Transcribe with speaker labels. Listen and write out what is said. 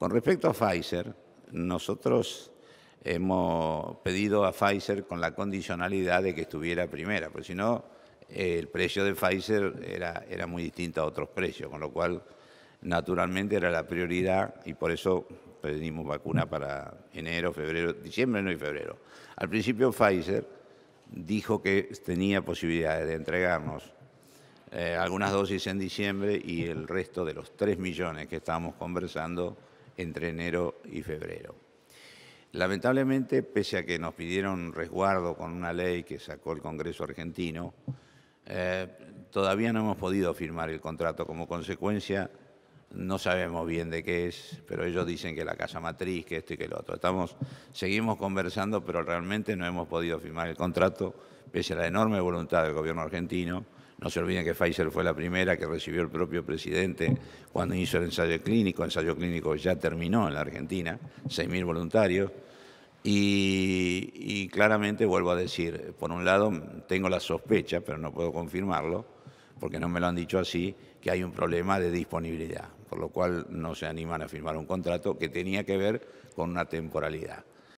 Speaker 1: Con respecto a Pfizer, nosotros hemos pedido a Pfizer con la condicionalidad de que estuviera primera, porque si no, el precio de Pfizer era, era muy distinto a otros precios, con lo cual, naturalmente, era la prioridad y por eso pedimos vacuna para enero, febrero, diciembre no y febrero. Al principio Pfizer dijo que tenía posibilidades de entregarnos eh, algunas dosis en diciembre y el resto de los 3 millones que estábamos conversando entre enero y febrero. Lamentablemente, pese a que nos pidieron resguardo con una ley que sacó el Congreso argentino, eh, todavía no hemos podido firmar el contrato. Como consecuencia, no sabemos bien de qué es, pero ellos dicen que la casa matriz, que esto y que lo otro. Estamos, seguimos conversando, pero realmente no hemos podido firmar el contrato, pese a la enorme voluntad del gobierno argentino no se olviden que Pfizer fue la primera que recibió el propio presidente cuando hizo el ensayo clínico. El ensayo clínico ya terminó en la Argentina, 6.000 voluntarios. Y, y, claramente vuelvo a decir, por un lado tengo la sospecha, pero no puedo confirmarlo, porque no me lo han dicho así, que hay un problema de disponibilidad, por lo cual no se animan a firmar un contrato que tenía que ver con una temporalidad.